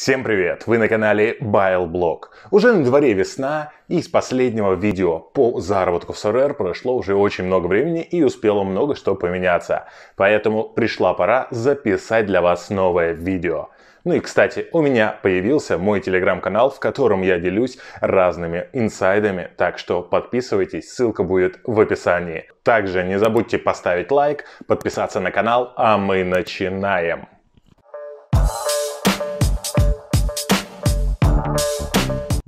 Всем привет! Вы на канале Байлблог. Уже на дворе весна, и с последнего видео по заработку в СРР прошло уже очень много времени и успело много что поменяться. Поэтому пришла пора записать для вас новое видео. Ну и, кстати, у меня появился мой телеграм-канал, в котором я делюсь разными инсайдами, так что подписывайтесь, ссылка будет в описании. Также не забудьте поставить лайк, подписаться на канал, а мы начинаем.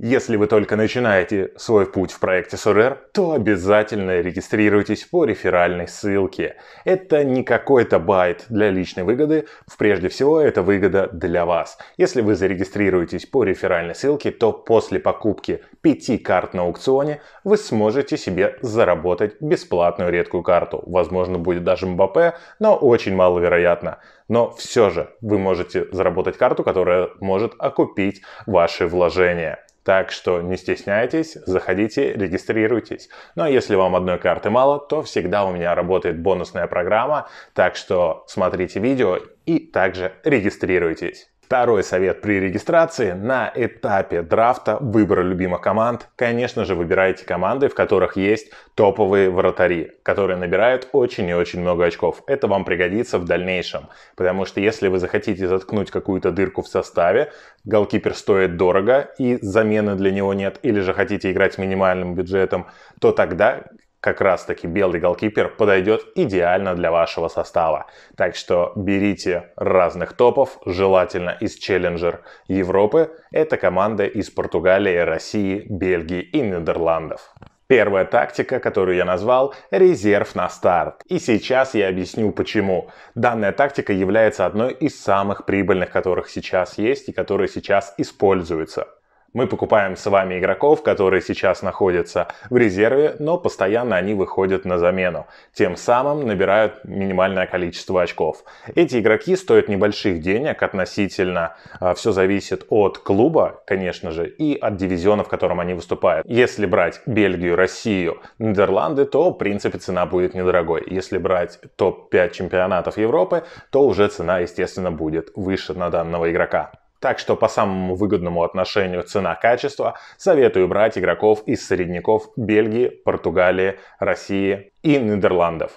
Если вы только начинаете свой путь в проекте Sorare, то обязательно регистрируйтесь по реферальной ссылке. Это не какой-то байт для личной выгоды, прежде всего это выгода для вас. Если вы зарегистрируетесь по реферальной ссылке, то после покупки 5 карт на аукционе вы сможете себе заработать бесплатную редкую карту. Возможно будет даже МБП, но очень маловероятно. Но все же вы можете заработать карту, которая может окупить ваши вложения. Так что не стесняйтесь, заходите, регистрируйтесь. Ну а если вам одной карты мало, то всегда у меня работает бонусная программа, так что смотрите видео и также регистрируйтесь. Второй совет при регистрации на этапе драфта выбора любимых команд, конечно же, выбирайте команды, в которых есть топовые вратари, которые набирают очень и очень много очков. Это вам пригодится в дальнейшем, потому что если вы захотите заткнуть какую-то дырку в составе, голкипер стоит дорого и замены для него нет, или же хотите играть с минимальным бюджетом, то тогда как раз таки белый голкипер подойдет идеально для вашего состава. Так что берите разных топов, желательно из Челленджер Европы. Это команда из Португалии, России, Бельгии и Нидерландов. Первая тактика, которую я назвал – резерв на старт. И сейчас я объясню почему. Данная тактика является одной из самых прибыльных, которых сейчас есть и которые сейчас используются. Мы покупаем с вами игроков, которые сейчас находятся в резерве, но постоянно они выходят на замену. Тем самым набирают минимальное количество очков. Эти игроки стоят небольших денег относительно. А, Все зависит от клуба, конечно же, и от дивизиона, в котором они выступают. Если брать Бельгию, Россию, Нидерланды, то, в принципе, цена будет недорогой. Если брать топ-5 чемпионатов Европы, то уже цена, естественно, будет выше на данного игрока. Так что по самому выгодному отношению цена-качество советую брать игроков из средников Бельгии, Португалии, России и Нидерландов.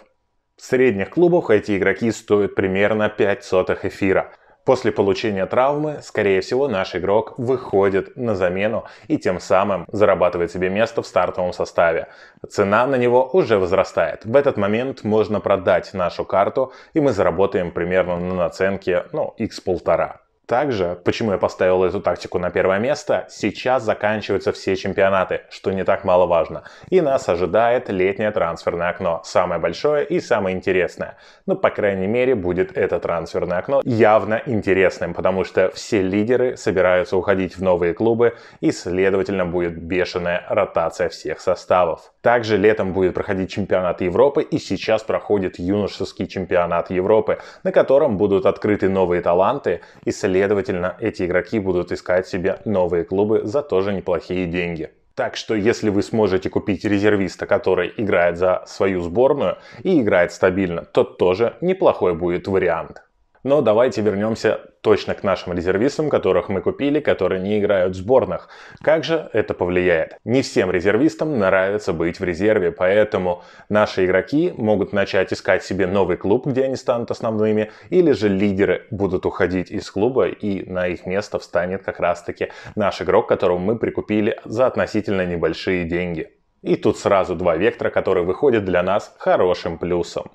В средних клубах эти игроки стоят примерно 5 сотых эфира. После получения травмы, скорее всего, наш игрок выходит на замену и тем самым зарабатывает себе место в стартовом составе. Цена на него уже возрастает. В этот момент можно продать нашу карту, и мы заработаем примерно на наценке, ну, x полтора. Также, почему я поставил эту тактику на первое место, сейчас заканчиваются все чемпионаты, что не так маловажно. И нас ожидает летнее трансферное окно, самое большое и самое интересное. Ну, по крайней мере, будет это трансферное окно явно интересным, потому что все лидеры собираются уходить в новые клубы и, следовательно, будет бешеная ротация всех составов. Также летом будет проходить чемпионат Европы и сейчас проходит юношеский чемпионат Европы, на котором будут открыты новые таланты и, следовательно, Следовательно, эти игроки будут искать себе новые клубы за тоже неплохие деньги. Так что если вы сможете купить резервиста, который играет за свою сборную и играет стабильно, то тоже неплохой будет вариант. Но давайте вернемся точно к нашим резервистам, которых мы купили, которые не играют в сборных. Как же это повлияет? Не всем резервистам нравится быть в резерве, поэтому наши игроки могут начать искать себе новый клуб, где они станут основными, или же лидеры будут уходить из клуба, и на их место встанет как раз-таки наш игрок, которого мы прикупили за относительно небольшие деньги. И тут сразу два вектора, которые выходят для нас хорошим плюсом.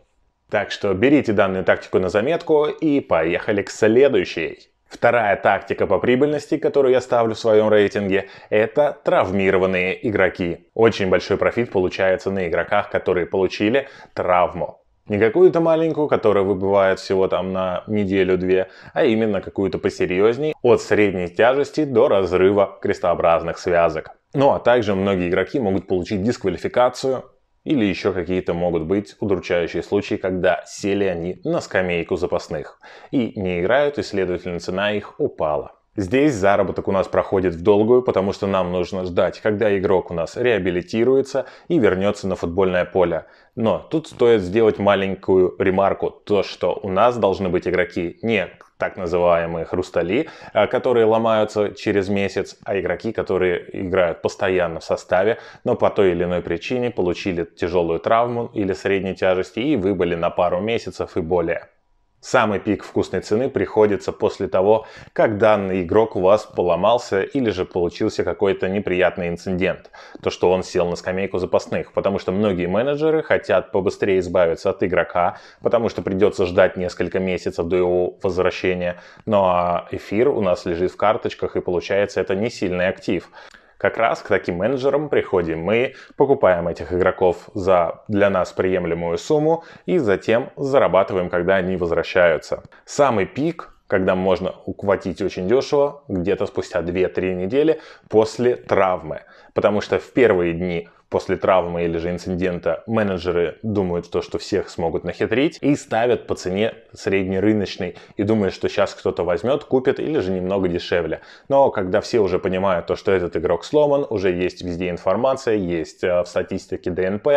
Так что берите данную тактику на заметку и поехали к следующей. Вторая тактика по прибыльности, которую я ставлю в своем рейтинге, это травмированные игроки. Очень большой профит получается на игроках, которые получили травму. Не какую-то маленькую, которая выбывает всего там на неделю-две, а именно какую-то посерьезней, от средней тяжести до разрыва крестообразных связок. Ну а также многие игроки могут получить дисквалификацию или еще какие-то могут быть удручающие случаи, когда сели они на скамейку запасных и не играют, и, следовательно, цена их упала. Здесь заработок у нас проходит в долгую, потому что нам нужно ждать, когда игрок у нас реабилитируется и вернется на футбольное поле. Но тут стоит сделать маленькую ремарку, то что у нас должны быть игроки не так называемые хрустали, а, которые ломаются через месяц, а игроки, которые играют постоянно в составе, но по той или иной причине получили тяжелую травму или средней тяжести и выбыли на пару месяцев и более. Самый пик вкусной цены приходится после того, как данный игрок у вас поломался или же получился какой-то неприятный инцидент. То, что он сел на скамейку запасных, потому что многие менеджеры хотят побыстрее избавиться от игрока, потому что придется ждать несколько месяцев до его возвращения. Ну а эфир у нас лежит в карточках и получается это не сильный актив. Как раз к таким менеджерам приходим мы, покупаем этих игроков за для нас приемлемую сумму и затем зарабатываем, когда они возвращаются. Самый пик когда можно ухватить очень дешево, где-то спустя 2-3 недели после травмы. Потому что в первые дни после травмы или же инцидента менеджеры думают то, что всех смогут нахитрить и ставят по цене среднерыночной и думают, что сейчас кто-то возьмет, купит или же немного дешевле. Но когда все уже понимают то, что этот игрок сломан, уже есть везде информация, есть э, в статистике ДНП,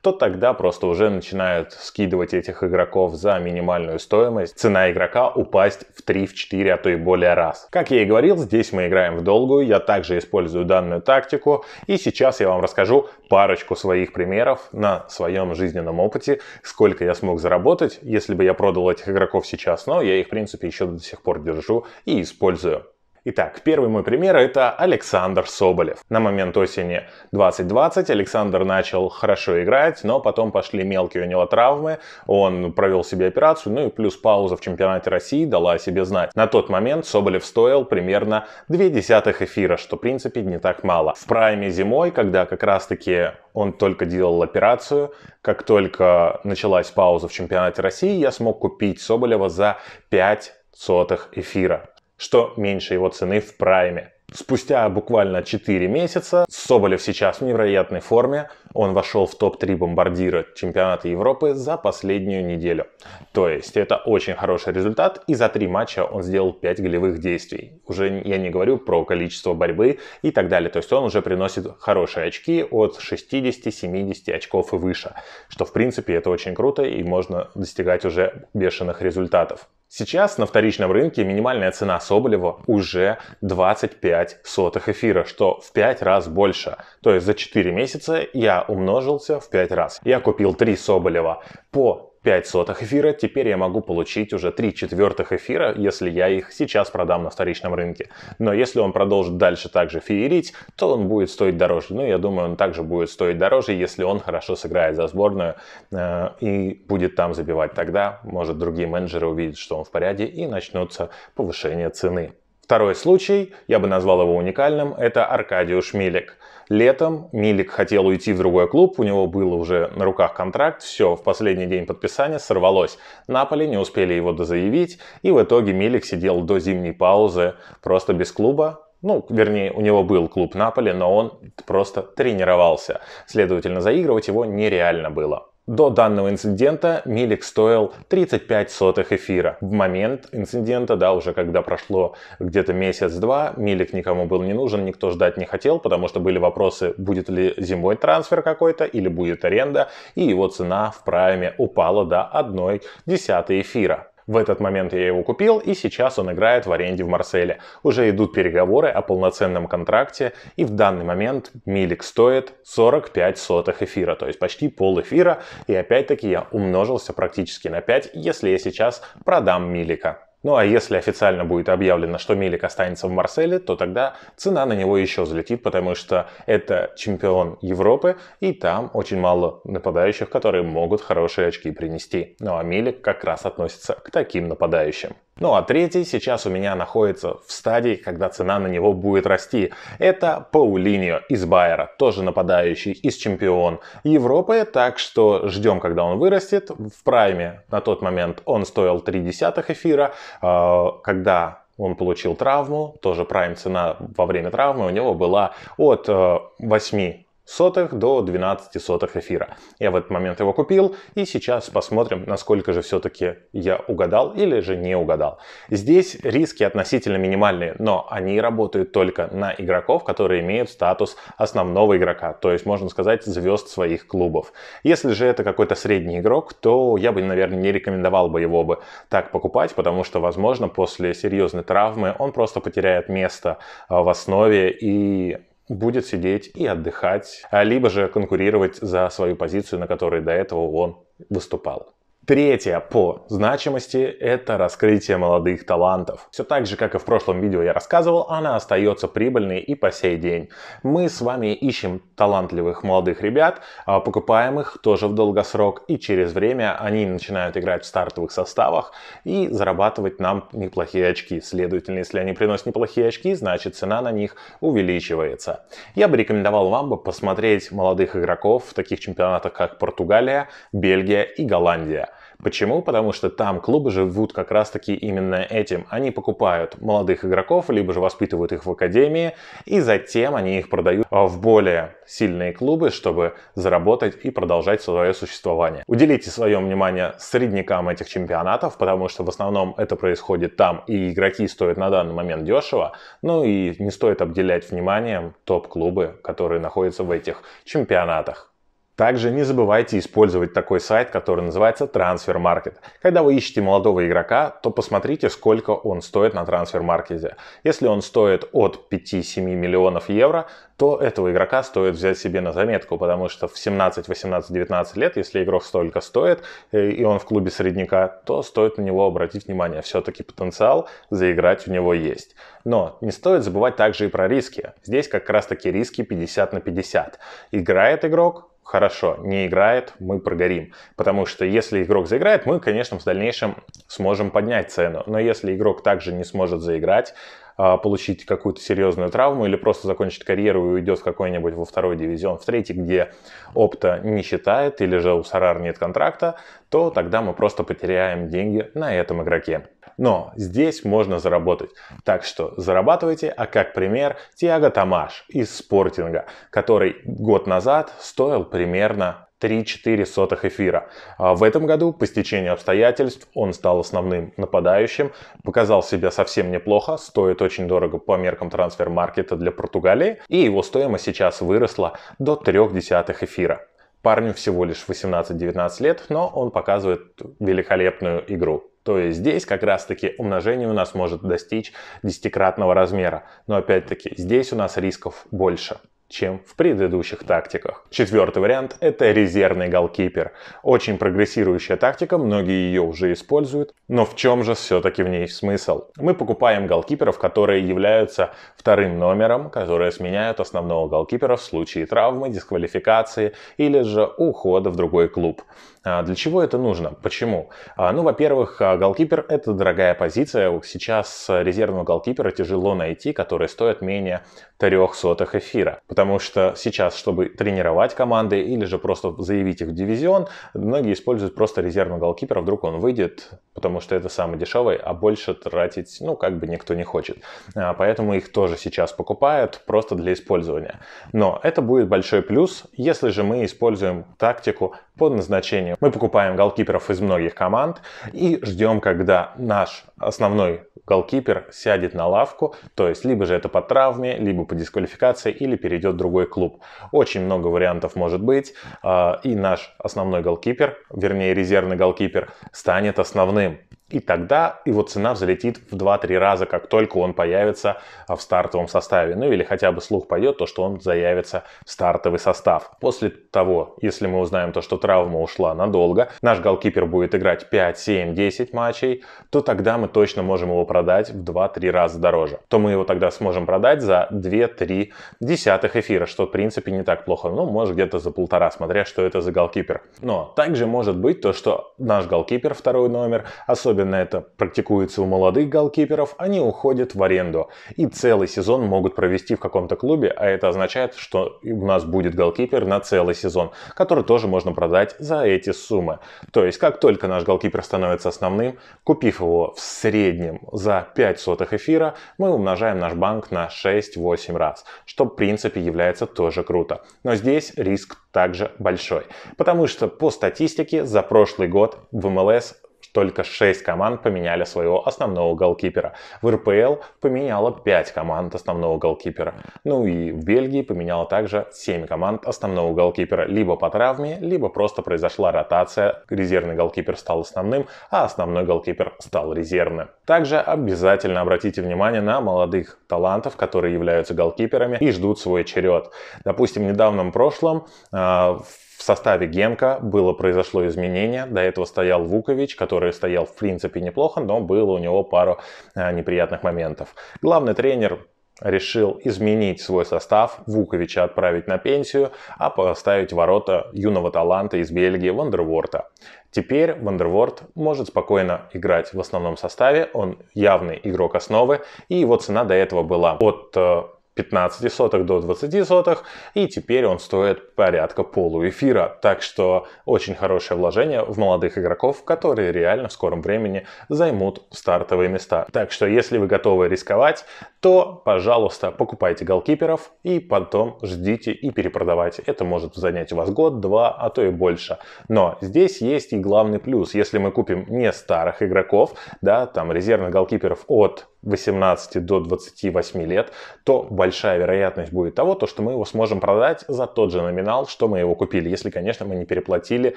то тогда просто уже начинают скидывать этих игроков за минимальную стоимость. Цена игрока упасть в 3, в 4, а то и более раз. Как я и говорил, здесь мы играем в долгую, я также использую данную тактику и сейчас я вам расскажу, парочку своих примеров на своем жизненном опыте, сколько я смог заработать, если бы я продал этих игроков сейчас, но я их, в принципе, еще до сих пор держу и использую. Итак, первый мой пример это Александр Соболев. На момент осени 2020 Александр начал хорошо играть, но потом пошли мелкие у него травмы, он провел себе операцию, ну и плюс пауза в чемпионате России дала о себе знать. На тот момент Соболев стоил примерно 2 десятых эфира, что в принципе не так мало. В прайме зимой, когда как раз таки он только делал операцию, как только началась пауза в чемпионате России, я смог купить Соболева за 5 сотых эфира, что меньше его цены в прайме. Спустя буквально 4 месяца Соболев сейчас в невероятной форме. Он вошел в топ-3 бомбардира чемпионата Европы за последнюю неделю. То есть это очень хороший результат, и за 3 матча он сделал 5 голевых действий. Уже я не говорю про количество борьбы и так далее. То есть он уже приносит хорошие очки от 60-70 очков и выше. Что в принципе это очень круто и можно достигать уже бешеных результатов. Сейчас на вторичном рынке минимальная цена Соболева уже 25 сотых эфира, что в 5 раз больше. То есть за 4 месяца я умножился в 5 раз. Я купил 3 Соболева по 5 сотых эфира, теперь я могу получить уже 3 четвертых эфира, если я их сейчас продам на вторичном рынке. Но если он продолжит дальше также феерить, то он будет стоить дороже. Ну, я думаю, он также будет стоить дороже, если он хорошо сыграет за сборную э, и будет там забивать. Тогда, может, другие менеджеры увидят, что он в порядке, и начнется повышение цены. Второй случай, я бы назвал его уникальным, это Аркадий Милик. Летом Милик хотел уйти в другой клуб, у него был уже на руках контракт, все, в последний день подписания сорвалось. Наполи не успели его дозаявить, и в итоге Милик сидел до зимней паузы просто без клуба, ну, вернее, у него был клуб Наполи, но он просто тренировался. Следовательно, заигрывать его нереально было. До данного инцидента Милик стоил 35 сотых эфира. В момент инцидента, да, уже когда прошло где-то месяц-два, Милик никому был не нужен, никто ждать не хотел, потому что были вопросы, будет ли зимой трансфер какой-то или будет аренда, и его цена в прайме упала до 1 десятой эфира. В этот момент я его купил, и сейчас он играет в аренде в Марселе. Уже идут переговоры о полноценном контракте, и в данный момент Милик стоит 45 сотых эфира, то есть почти пол эфира, и опять-таки я умножился практически на 5, если я сейчас продам Милика. Ну а если официально будет объявлено, что Милик останется в Марселе, то тогда цена на него еще взлетит, потому что это чемпион Европы, и там очень мало нападающих, которые могут хорошие очки принести. Ну а Милик как раз относится к таким нападающим. Ну а третий сейчас у меня находится в стадии, когда цена на него будет расти. Это Паулиньо из Байера, тоже нападающий, из чемпион Европы, так что ждем, когда он вырастет. В прайме на тот момент он стоил 3 десятых эфира, а, когда он получил травму, тоже прайм цена во время травмы у него была от 8 э, сотых до 12 сотых эфира. Я в этот момент его купил, и сейчас посмотрим, насколько же все-таки я угадал или же не угадал. Здесь риски относительно минимальные, но они работают только на игроков, которые имеют статус основного игрока, то есть, можно сказать, звезд своих клубов. Если же это какой-то средний игрок, то я бы, наверное, не рекомендовал бы его бы так покупать, потому что, возможно, после серьезной травмы он просто потеряет место а, в основе и будет сидеть и отдыхать, а либо же конкурировать за свою позицию, на которой до этого он выступал. Третье по значимости – это раскрытие молодых талантов. Все так же, как и в прошлом видео я рассказывал, она остается прибыльной и по сей день. Мы с вами ищем талантливых молодых ребят, а покупаем их тоже в долгосрок, и через время они начинают играть в стартовых составах и зарабатывать нам неплохие очки. Следовательно, если они приносят неплохие очки, значит цена на них увеличивается. Я бы рекомендовал вам бы посмотреть молодых игроков в таких чемпионатах, как Португалия, Бельгия и Голландия. Почему? Потому что там клубы живут как раз-таки именно этим. Они покупают молодых игроков, либо же воспитывают их в академии, и затем они их продают а, в более сильные клубы, чтобы заработать и продолжать свое существование. Уделите свое внимание средникам этих чемпионатов, потому что в основном это происходит там, и игроки стоят на данный момент дешево, ну и не стоит обделять вниманием топ-клубы, которые находятся в этих чемпионатах. Также не забывайте использовать такой сайт, который называется Transfer Market. Когда вы ищете молодого игрока, то посмотрите, сколько он стоит на Transfer Market. Если он стоит от 5-7 миллионов евро, то этого игрока стоит взять себе на заметку, потому что в 17, 18, 19 лет, если игрок столько стоит, э, и он в клубе средника, то стоит на него обратить внимание. Все-таки потенциал заиграть у него есть. Но не стоит забывать также и про риски. Здесь как раз таки риски 50 на 50. Играет игрок, хорошо, не играет, мы прогорим. Потому что если игрок заиграет, мы, конечно, в дальнейшем сможем поднять цену. Но если игрок также не сможет заиграть, а, получить какую-то серьезную травму или просто закончить карьеру и уйдет в какой-нибудь во второй дивизион, в третий, где опта не считает или же у Сарар нет контракта, то тогда мы просто потеряем деньги на этом игроке но здесь можно заработать. Так что зарабатывайте, а как пример Тиаго Тамаш из Спортинга, который год назад стоил примерно 3,4 эфира. А в этом году по стечению обстоятельств он стал основным нападающим, показал себя совсем неплохо, стоит очень дорого по меркам трансфер-маркета для Португалии, и его стоимость сейчас выросла до 0,3 эфира. Парню всего лишь 18-19 лет, но он показывает великолепную игру. То есть здесь как раз-таки умножение у нас может достичь десятикратного размера. Но опять-таки здесь у нас рисков больше чем в предыдущих тактиках. Четвертый вариант – это резервный голкипер. Очень прогрессирующая тактика, многие ее уже используют, но в чем же все-таки в ней смысл? Мы покупаем голкиперов, которые являются вторым номером, которые сменяют основного голкипера в случае травмы, дисквалификации или же ухода в другой клуб. А для чего это нужно? Почему? А, ну, во-первых, а, голкипер – это дорогая позиция. Сейчас резервного голкипера тяжело найти, который стоит менее 3 сотых эфира Потому что сейчас, чтобы тренировать команды или же просто заявить их в дивизион, многие используют просто резервного голкипера, вдруг он выйдет, потому что это самый дешевый, а больше тратить, ну, как бы никто не хочет. А, поэтому их тоже сейчас покупают просто для использования. Но это будет большой плюс, если же мы используем тактику по назначению. Мы покупаем голкиперов из многих команд и ждем, когда наш основной голкипер сядет на лавку, то есть либо же это по травме, либо по дисквалификации, или перейдет в другой клуб. Очень много вариантов может быть, а, и наш основной голкипер, вернее резервный голкипер, станет основным. И тогда его цена взлетит в 2-3 раза, как только он появится в стартовом составе. Ну или хотя бы слух пойдет, то что он заявится в стартовый состав. После того, если мы узнаем то, что травма ушла надолго, наш голкипер будет играть 5, 7, 10 матчей, то тогда мы точно можем его продать в 2-3 раза дороже. То мы его тогда сможем продать за 2-3 десятых эфира, что в принципе не так плохо. Ну, может где-то за полтора, смотря что это за голкипер. Но также может быть то, что наш голкипер второй номер, особенно особенно это практикуется у молодых голкиперов, они уходят в аренду и целый сезон могут провести в каком-то клубе, а это означает, что у нас будет голкипер на целый сезон, который тоже можно продать за эти суммы. То есть, как только наш голкипер становится основным, купив его в среднем за 5 сотых эфира, мы умножаем наш банк на 6-8 раз, что в принципе является тоже круто. Но здесь риск также большой, потому что по статистике за прошлый год в МЛС только 6 команд поменяли своего основного голкипера. В РПЛ поменяло 5 команд основного голкипера. Ну и в Бельгии поменяло также 7 команд основного голкипера. Либо по травме, либо просто произошла ротация. Резервный голкипер стал основным, а основной голкипер стал резервным. Также обязательно обратите внимание на молодых талантов, которые являются голкиперами и ждут свой черед. Допустим, в недавнем прошлом а, в в составе Генка было произошло изменение. До этого стоял Вукович, который стоял в принципе неплохо, но было у него пару э, неприятных моментов. Главный тренер решил изменить свой состав, Вуковича отправить на пенсию, а поставить ворота юного таланта из Бельгии Вандерворта. Теперь Вандерворт может спокойно играть в основном составе, он явный игрок основы, и его цена до этого была от э, 15 сотых до 20 сотых, и теперь он стоит порядка полуэфира. Так что очень хорошее вложение в молодых игроков, которые реально в скором времени займут стартовые места. Так что если вы готовы рисковать, то, пожалуйста, покупайте голкиперов и потом ждите и перепродавайте. Это может занять у вас год, два, а то и больше. Но здесь есть и главный плюс. Если мы купим не старых игроков, да, там резервных голкиперов от 18 до 28 лет, то большая вероятность будет того, то, что мы его сможем продать за тот же номинал, что мы его купили, если, конечно, мы не переплатили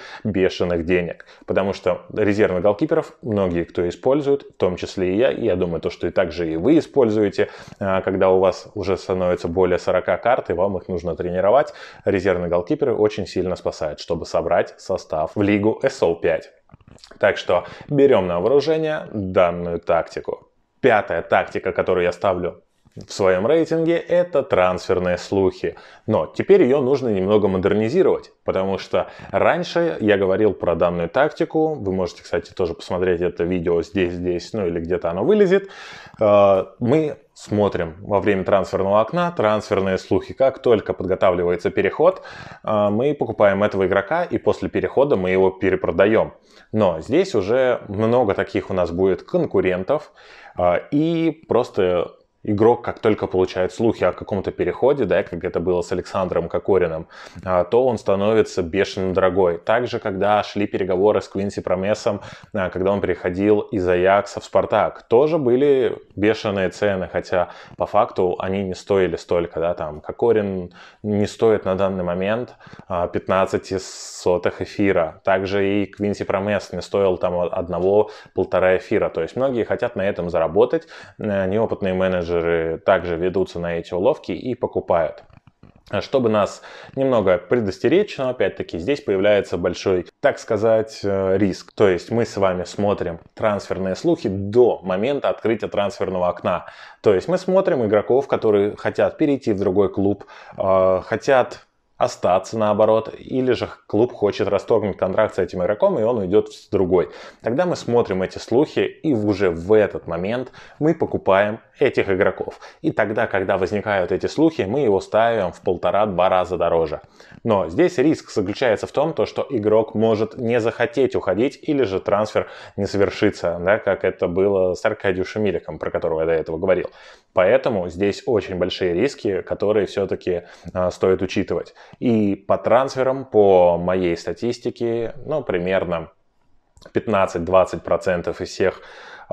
бешеных денег. Потому что резервных голкиперов многие кто использует, в том числе и я, и я думаю, то, что и также и вы используете, а, когда у вас уже становится более 40 карт, и вам их нужно тренировать, резервные голкиперы очень сильно спасают, чтобы собрать состав в лигу SO5. Так что берем на вооружение данную тактику. Пятая тактика, которую я ставлю в своем рейтинге, это трансферные слухи. Но теперь ее нужно немного модернизировать, потому что раньше я говорил про данную тактику. Вы можете, кстати, тоже посмотреть это видео здесь, здесь, ну или где-то оно вылезет. Э, мы смотрим во время трансферного окна, трансферные слухи. Как только подготавливается переход, а, мы покупаем этого игрока, и после перехода мы его перепродаем. Но здесь уже много таких у нас будет конкурентов, а, и просто игрок, как только получает слухи о каком-то переходе, да, как это было с Александром Кокориным, а, то он становится бешено дорогой. Также, когда шли переговоры с Квинси Промесом, а, когда он переходил из Аякса в Спартак, тоже были бешеные цены, хотя по факту они не стоили столько, да, там Кокорин не стоит на данный момент 15 а, сотых эфира. Также и Квинси Промес не стоил там одного-полтора эфира. То есть многие хотят на этом заработать, э, неопытные менеджеры менеджеры также ведутся на эти уловки и покупают. Чтобы нас немного предостеречь, но опять-таки здесь появляется большой, так сказать, э, риск. То есть мы с вами смотрим трансферные слухи до момента открытия трансферного окна. То есть мы смотрим игроков, которые хотят перейти в другой клуб, э, хотят остаться наоборот, или же клуб хочет расторгнуть контракт с этим игроком, и он уйдет с другой. Тогда мы смотрим эти слухи, и уже в этот момент мы покупаем этих игроков. И тогда, когда возникают эти слухи, мы его ставим в полтора-два раза дороже. Но здесь риск заключается в том, то, что игрок может не захотеть уходить или же трансфер не совершится, да, как это было с Аркадием Миликом, про которого я до этого говорил. Поэтому здесь очень большие риски, которые все-таки э, а, стоит учитывать. И по трансферам, по моей статистике, ну, примерно 15-20% из всех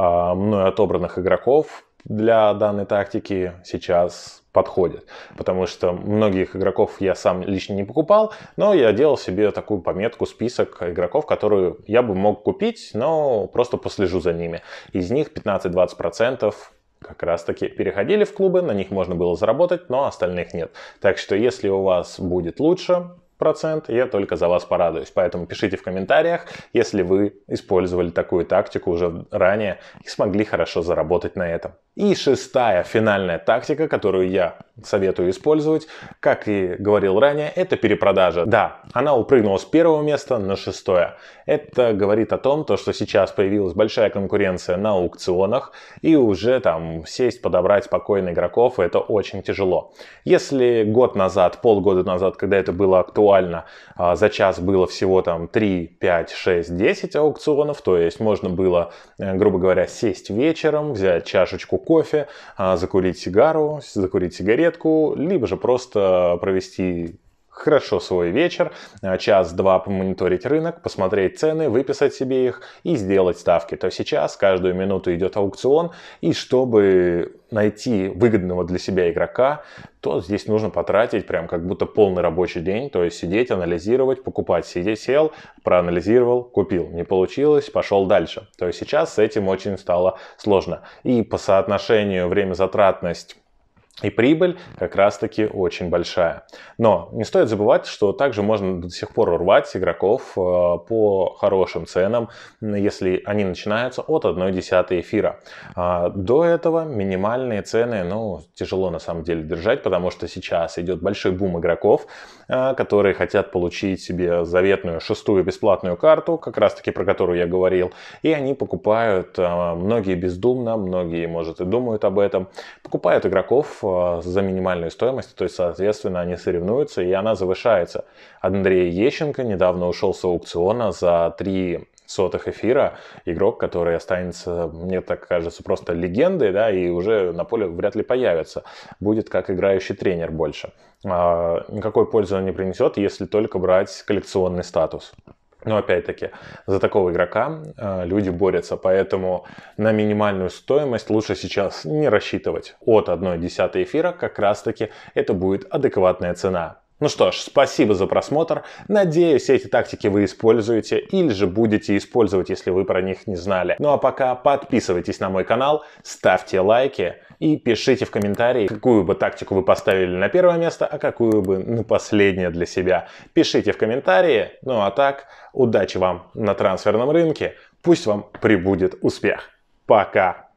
а, мной отобранных игроков для данной тактики сейчас подходит. Потому что многих игроков я сам лично не покупал, но я делал себе такую пометку, список игроков, которые я бы мог купить, но просто послежу за ними. Из них 15-20% как раз таки переходили в клубы, на них можно было заработать, но остальных нет. Так что если у вас будет лучше, процент, я только за вас порадуюсь. Поэтому пишите в комментариях, если вы использовали такую тактику уже ранее и смогли хорошо заработать на этом. И шестая финальная тактика, которую я советую использовать, как и говорил ранее, это перепродажа. Да, она упрыгнула с первого места на шестое. Это говорит о том, то, что сейчас появилась большая конкуренция на аукционах, и уже там сесть, подобрать спокойно игроков, это очень тяжело. Если год назад, полгода назад, когда это было актуально, а, за час было всего там 3, 5, 6, 10 аукционов, то есть можно было, э, грубо говоря, сесть вечером, взять чашечку кофе, а, закурить сигару, закурить сигаретку, либо же просто провести хорошо свой вечер, э, час-два помониторить рынок, посмотреть цены, выписать себе их и сделать ставки, то сейчас каждую минуту идет аукцион, и чтобы найти выгодного для себя игрока, то здесь нужно потратить прям как будто полный рабочий день, то есть сидеть, анализировать, покупать, сидеть, сел, проанализировал, купил, не получилось, пошел дальше. То есть сейчас с этим очень стало сложно. И по соотношению время-затратность и прибыль как раз-таки очень большая. Но не стоит забывать, что также можно до сих пор урвать игроков э, по хорошим ценам, если они начинаются от 1 десятой эфира. А, до этого минимальные цены, ну, тяжело на самом деле держать, потому что сейчас идет большой бум игроков, э, которые хотят получить себе заветную шестую бесплатную карту, как раз-таки про которую я говорил, и они покупают, э, многие бездумно, многие, может, и думают об этом, покупают игроков Э, за минимальную стоимость, то есть, соответственно, они соревнуются, и она завышается. Андрей Ещенко недавно ушел с аукциона за 3 сотых эфира, игрок, который останется, мне так кажется, просто легендой, да, и уже на поле вряд ли появится. Будет как играющий тренер больше. А, никакой пользы он не принесет, если только брать коллекционный статус. Но опять-таки, за такого игрока э, люди борются, поэтому на минимальную стоимость лучше сейчас не рассчитывать. От 1,1 эфира как раз-таки это будет адекватная цена. Ну что ж, спасибо за просмотр. Надеюсь, эти тактики вы используете или же будете использовать, если вы про них не знали. Ну а пока подписывайтесь на мой канал, ставьте лайки и пишите в комментарии, какую бы тактику вы поставили на первое место, а какую бы на последнее для себя. Пишите в комментарии. Ну а так, удачи вам на трансферном рынке. Пусть вам прибудет успех. Пока!